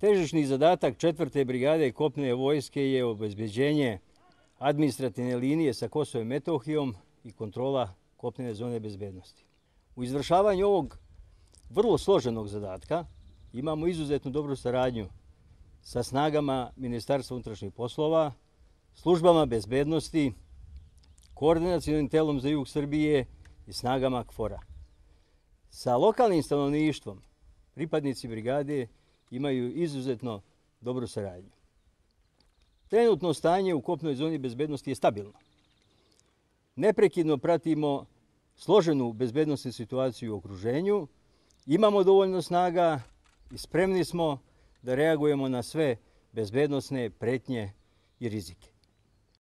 Težišni zadatak četvrte brigade kopne vojske je obezbeđenje administrativne linije sa Kosovoj Metohijom i kontrola kopnene zone bezbednosti. U izvršavanju ovog vrlo složenog zadatka imamo izuzetnu dobru saradnju sa snagama Ministarstva unutrašnjih poslova, službama bezbednosti, koordinacijnim telom za jug Srbije i snagama KFOR-a. Sa lokalnim stanovništvom, pripadnici brigade imaju izuzetno dobru saradnju. Trenutno stanje u kopnoj zoni bezbednosti je stabilno. Neprekidno pratimo složenu bezbednostnu situaciju u okruženju, imamo dovoljno snaga i spremni smo da reagujemo na sve bezbednostne pretnje i rizike.